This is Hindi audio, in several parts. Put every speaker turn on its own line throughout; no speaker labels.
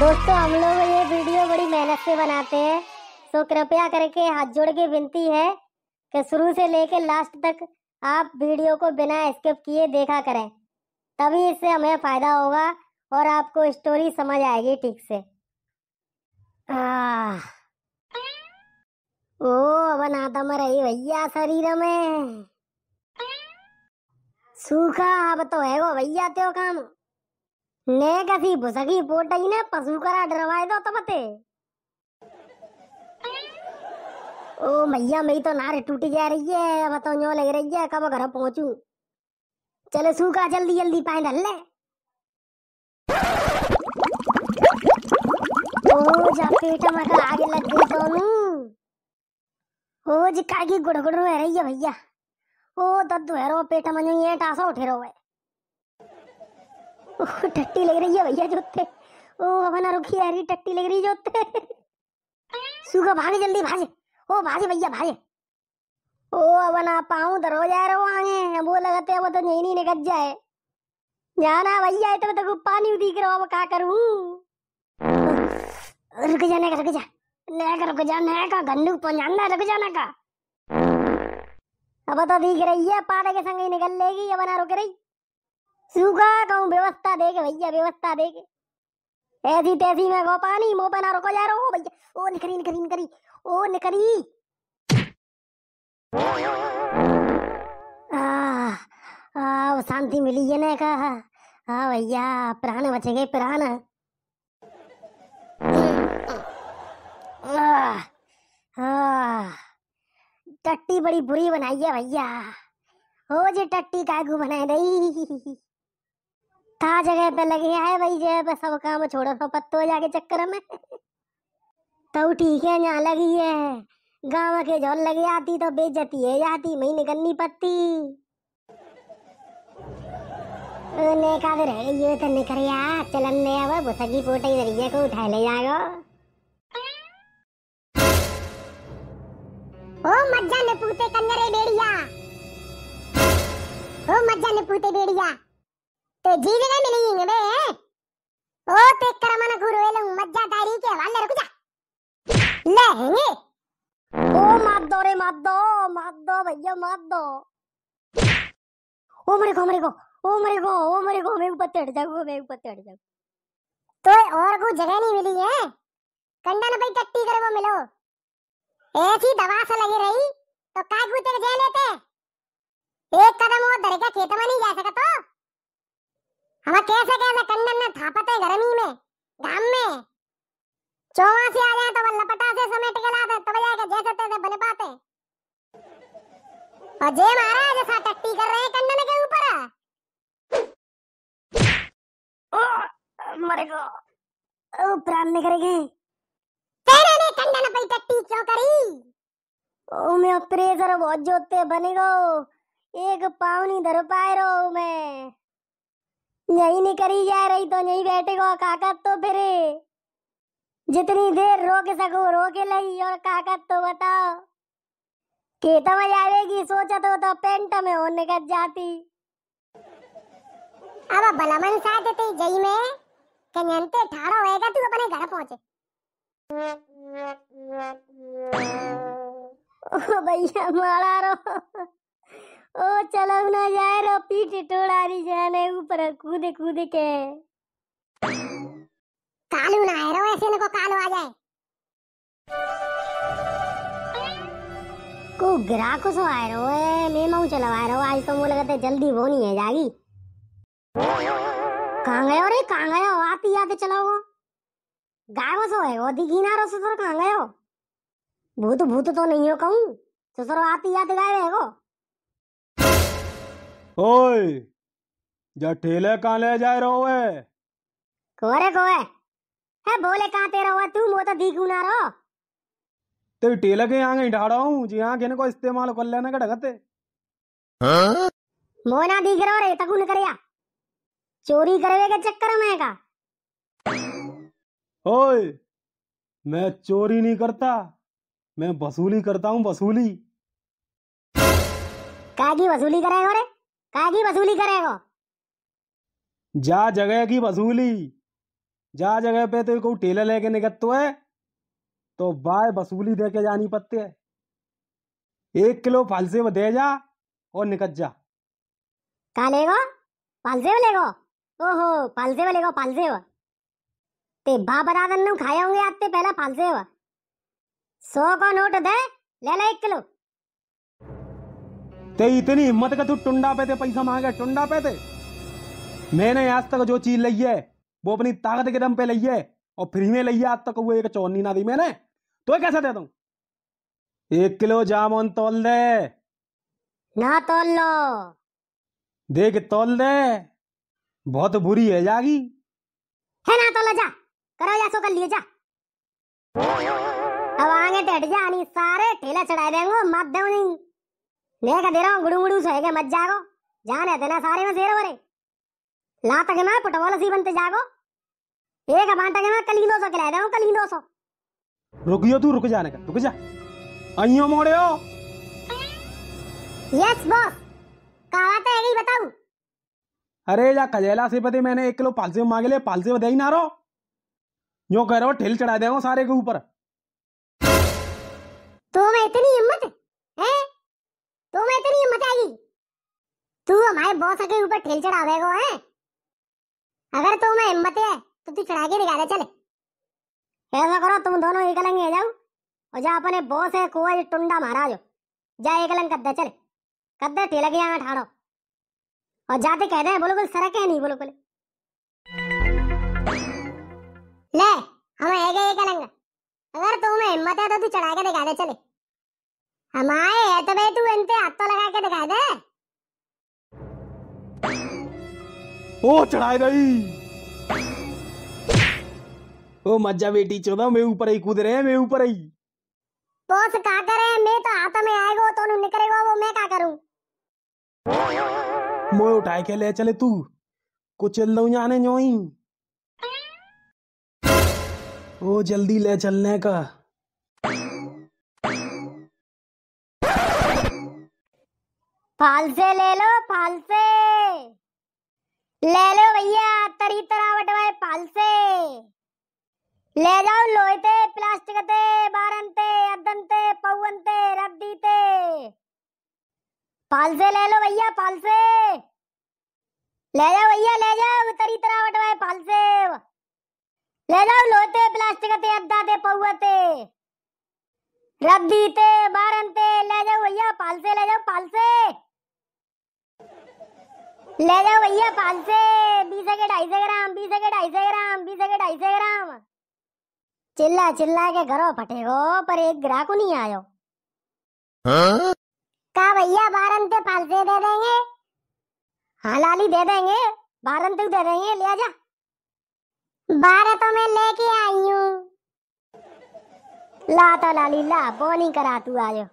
दोस्तों हम लोग ये वीडियो बड़ी मेहनत से बनाते हैं तो कृपया करके हाथ जोड़ के विनती है कि शुरू से लेकर लास्ट तक आप वीडियो को बिना स्किप किए देखा करें तभी इससे हमें फ़ायदा होगा और आपको स्टोरी समझ आएगी ठीक से आ, ओ बनातम रही भैया शरीर में सूखा अब तो है वो भैया त्यो काम ನೇಗಸಿ ಬುಸಗಿ ಪೋಟಗಿನ ಪಸುಕರ डरवाए तो बते ओ मैया मेरी तो नारे टूटी जा रही है अब तो लग रही है कब घर पहुंचू चलो सूखा जल्दी जल्दी पाए डाल ले ओ जा पेट मकर आगे लग गई सोनू तो ओ जी कागी गुड़गुड़ रह रही है भैया ओ दद्दू है रो पेट मन ये टासा उठे रो है टट्टी लग रही है भैया जोते ओ अपना रुखी हरी टट्टी लग रही जोते सुगा भागे जल्दी भागे ओ भागे भैया भागे ओ अपना पाऊँ दरो जा रहे आगे वो लगाते वो तो नहीं नहीं निकल जाए जाना भैया इतना तो पानी भी दिख रहा मैं क्या करूँ रुक जाने का रुक जा नया का रुक जा नया का गंदू पहुंचाना रुक जाने का अब तो दिख रही है पाड़े के संग ही निकल लेगी अब ना रुक रही सूखा कहूँ तो व्यवस्था देखे भैया व्यवस्था देखे ऐसी तैसी में गो पानी मुंह पे ना रुको जा रहा हूँ भैया ओ निकरी निकरी निकरी ओ निकरी आ, आ, शांति मिली है ना का हाँ भैया प्राण बच गए प्राण टट्टी बड़ी बुरी बनाई है भैया हो जी टट्टी कागू बनाए रही था जगह पे लगे आए भाई जगह पे सब काम छोड़ो सो पत्तो जाके चक्कर में तो ठीक है यहाँ लगी है गाँव के झोल लगे आती तो बेचती है जाती मई निकलनी पड़ती ने का रह ये तो निकल गया चलन ने अब भुसकी पोटी दरिया को उठा ले जाओ
ओ मज्जा ने पूते कंजरे बेड़िया ओ मज्जा ने पूते बेड़िया ते तो जीवने मिलेंगे बे ओ ते करमन गुरुवेल मज्जा दारी के वाले रुक जा ले हेंगे
ओ मार दो रे मार दो मार दो भैया मार दो ओ मेरे को मेरे को ओ मेरे को ओ मेरे को मैं ऊपर चढ़ जाऊंगा मैं ऊपर चढ़ जाऊं तो
और कोई जगह नहीं मिली है कंडन भाई टट्टी करे वो मिलो ऐसी दवा से लगी रही तो काय कुछ जेल लेते एक कदम वो धर खेतमा नहीं जा सका तो हम कैसे कैसे कंदन ने थापते गर्मी में धाम में चौवा से आ जाए तो वह लपटा से समेट के लाते तब जाके जैसे तैसे बन पाते और जे महाराज ऐसा टट्टी कर रहे कंदन के ऊपर मर गो
ओ प्राण निकल गए तेरे ने कंदन पे टट्टी क्यों करी ओ मैं अपने सर बहुत जोते बनेगा एक पावनी धर पाए रो मैं यही नहीं करी जा रही तो यही बैठे को काकत तो फिर जितनी देर रोक सको रोके लगी और काकत तो बताओ खेत में आएगी सोचा तो, तो पेंट में होने का जाती अब बलमन साथ ते जई में कन्यंते ठाड़ो
होएगा तू अपने घर पहुंचे
ओ भैया मारा रो ओ चलो ना जाए रो पीठ टोड़ा रही जाने ऊपर कूद कूद के
कालू ना है रो ऐसे ने को कालू आ जाए
को ग्राहक सो आए रो ए मैं माऊ चलवा रो आज तो मुझे लगता जल्दी वो नहीं है जागी कहाँ गए हो रे कहाँ गए हो आते ही आके वो गायब सो है वो दिखी ना रो ससुर कहाँ गए हो भूत भूत तो नहीं हो कहूँ ससुर आप ही आके गायब है को
ओए जा ठेले कहाँ ले जा रहो है
कोरे कोए है बोले कहाँ तेरा हुआ तू वो तो दीखू ना रहो
ते ठेले के यहाँ कहीं ढाड़ा हूँ जी यहाँ को इस्तेमाल कर लेना का ढगते हाँ? मोना दिख रहो रे तकुन तो करिया चोरी करवे के चक्कर में का ओए मैं चोरी नहीं करता मैं वसूली करता हूँ वसूली का की वसूली करेगा रे की वसूली करेगो जा जगह की वसूली जा जगह पे तो को टेलर लेके तो है तो बाय वसूली दे के जानी पत्ते है एक किलो फालसेव दे जा और निकट जा
का लेगो फालसेव लेगो ओहो फालसेव लेगो फालसेव ते बा बरादन ने खाए होंगे आते पहला पहला फालसेव सौ का नोट दे
ले ले एक किलो ते इतनी हिम्मत का तू टुंडा पे थे पैसा मांगे टुंडा पे थे मैंने आज तक जो चीज लई है वो अपनी ताकत के दम पे लई है और फ्री में लई है आज तक वो एक चौनी ना दी मैंने तो कैसे दे दू एक किलो जामुन तोल दे
ना तोल लो
देख तोल दे बहुत बुरी है जागी
है ना तोल जा करो या सो कर लिए जा अब आगे टेट जा नहीं सारे ठेला चढ़ाए देंगे मत दो नहीं लेकर तो दे रहा हूँ गुड़ू गुड़ू सोएगे मत जागो जाने देना सारे में सेर बरे लात के मैं पुटबोल सी बनते जागो एक बांटा के ना कली दो सौ खिला दे कली दो सौ
रुक तू रुक जाने का रुक जा अइयो मोड़े हो
यस बॉस कहावत तो है गई बताऊ
अरे जा कजेला से पते मैंने एक किलो पालसे मांग ले पालसे बधाई ना रो जो कह रहे हो ठेल चढ़ा देगा सारे के ऊपर
तो हमारे बॉस
के ऊपर ठेल तो तो चढ़ा देगा है अगर तुम में हिम्मत है तो तू चढ़ा के दिखा दे चले ऐसा करो तुम दोनों एक अलंग है जाओ और जा अपने बॉस है कुआ टुंडा महाराज जा एक अलंग कद्दा चले कद्दा ठेला के यहाँ ठाड़ो और जाते कह दे बिल्कुल सरक है नहीं बिल्कुल
ले हम है गए एक अलंग अगर तुम्हें हिम्मत है तो तू चढ़ा के दिखा दे चले हमारे है तो भाई तू इनते हाथ तो लगा के दिखा दे
ओ चढ़ाए रही ओ मज्जा बेटी चो मैं ऊपर ही कूद रहे हैं मैं ऊपर ही
तो से का करे मैं तो हाथ में आएगो तो नु करेगा वो मैं का करूं
मोए उठाए के ले चले तू चल दऊं जाने जोई ओ जल्दी ले चलने का
फाल से ले लो फाल से ले लो भैया तरी तरावट वाले पाल से ले जाओ लोहे ते प्लास्टिक ते बारन ते ते अदन पवन ते रद्दी ते पाल से ले लो भैया पाल से ले जाओ भैया ले जाओ तरी तरावट वाले पाल से ले जाओ लोहे ते प्लास्टिक ते अदा ते पवन ते रद्दी ते बारन ते ले जाओ भैया पाल से ले जाओ पाल से ले जाओ भैया पाल से बीस के ढाई सौ ग्राम बीस के ढाई सौ ग्राम बीस के ढाई सौ ग्राम चिल्ला चिल्ला के घरों फटे हो पर एक ग्राहक नहीं आयो हाँ? का भैया बारह ते पाल से दे देंगे हाँ लाली दे देंगे बारह तक दे देंगे ले जा बारह तो मैं लेके आई हूँ ला तो लाली ला बोनी करा तू आयो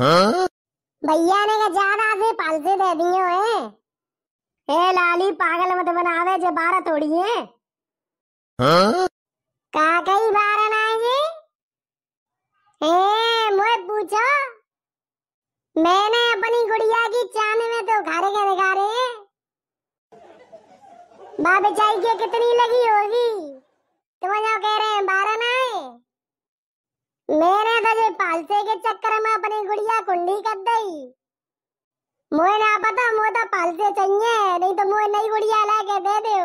हाँ? भैया ने कहा ज्यादा से पालसे
दे दिए हुए ए लाली पागल मत बनावे जे बारह थोड़ी है हाँ? का कई बार ना जी ए मुझे पूछो मैंने अपनी गुड़िया की चांद में तो घर के दिखा रहे बाबे के कितनी लगी होगी तुम तो कह रहे हैं बारह ना मैंने तो ये पालसे के चक्कर में अपनी गुड़िया कुंडी कर दी मोए ना पता मोए तो पालसे चाहिए नहीं तो मोए नई गुड़िया ला के दे दो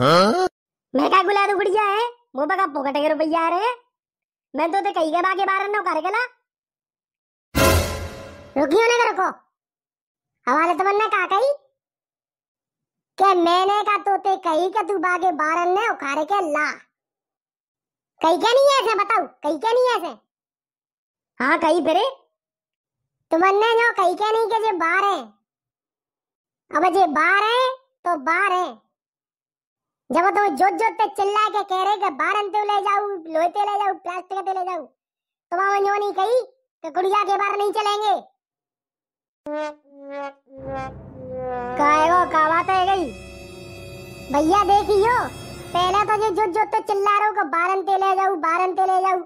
हाँ?
मैं का गुला तो गुड़िया है मो बका पोकट के रुपया रहे मैं तो ते कही के बागे बारन नो करे गला रुकियो ना रखो
हमारे तमन्ना तो का कही के मैंने का तोते कही के तू बागे बारन ने उखाड़े के ला कहीं क्या नहीं है ऐसा बताओ कहीं क्या नहीं है ऐसे हाँ कहीं फिर तुमने जो कहीं क्या नहीं के जे बार है अब जे बाहर है तो बाहर है जब तो जोत जोत पे चिल्ला के कह रहे कि बाहर अंते तो ले जाऊ लोहे पे ले जाऊ प्लास्टिक पे ले जाऊ तो हम जो नहीं कही कि गुड़िया के बाहर नहीं चलेंगे काहे वो का बात है गई भैया देखियो पहला तो जो जो जो तो चिल्ला रहो को बारन ते ले जाऊ बारन ते ले जाऊ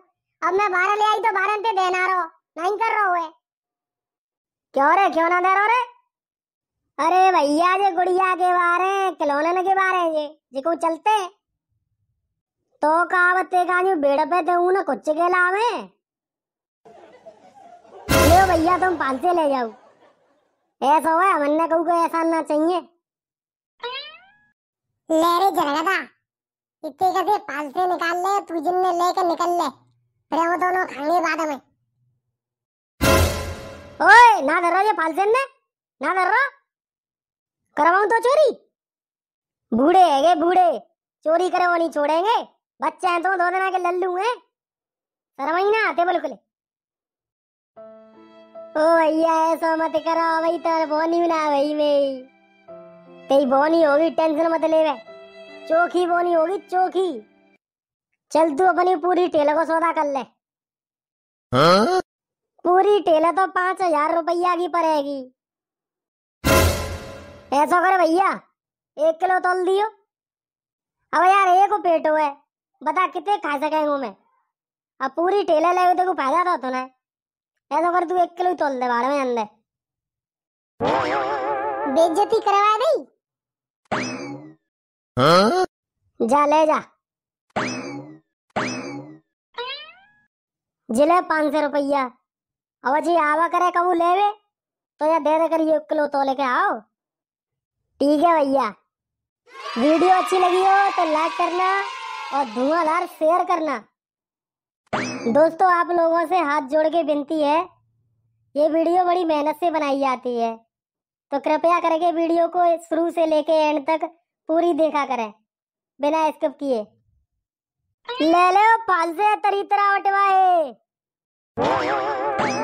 अब मैं बारह ले आई तो बारन ते देना रहो नहीं कर रहो है
क्यों रे क्यों ना दे रहो रे अरे भैया जे गुड़िया के बारे खिलौने के बारे जे जिको चलते तो कावते काजू बेड़ पे ते तो ऊन कुछ के लावे ले भैया तुम पांच से ले जाओ ऐसा हुआ हमने कहू को ऐसा ना चाहिए ले रे
जरा इतने कैसे पांच से निकाल ले तू जिनने लेके निकल ले फिर वो दोनों
खाने बाद में ओए ना धर ये पालसेन ने ना डर धर करवाऊं तो चोरी बूढ़े है गे बूढ़े चोरी करे वो नहीं छोड़ेंगे बच्चे हैं तो दो दिन आके लल्लू हैं करवाई ना आते बोल के ओ भैया ऐसा मत करो भाई तेरे बोनी में ना भाई मैं तेरी बोनी होगी टेंशन मत ले भाई चोखी बोनी होगी चोखी चल तू अपनी पूरी टेलर को सौदा कर ले हाँ? पूरी टेलर तो पांच हजार रुपया की पड़ेगी ऐसा करो भैया एक किलो तोल दियो अब यार एक पेट हुए बता कितने खा सकेंगे मैं अब पूरी टेले ले तो फायदा था तुम्हें ऐसा कर तू एक किलो तोल दे बाड़ में अंदर बेजती करवा दी हाँ? जा ले जा जिले पांच सौ रुपया अब जी आवा करे कबू लेवे तो या दे दे कर ये किलो तो लेके आओ ठीक है भैया वीडियो अच्छी लगी हो तो लाइक करना और धुआंधार शेयर करना दोस्तों आप लोगों से हाथ जोड़ के विनती है ये वीडियो बड़ी मेहनत से बनाई जाती है तो कृपया करके वीडियो को शुरू से लेके एंड तक पूरी देखा करें बिना स्किप किए ले ले से तरी तरह भाई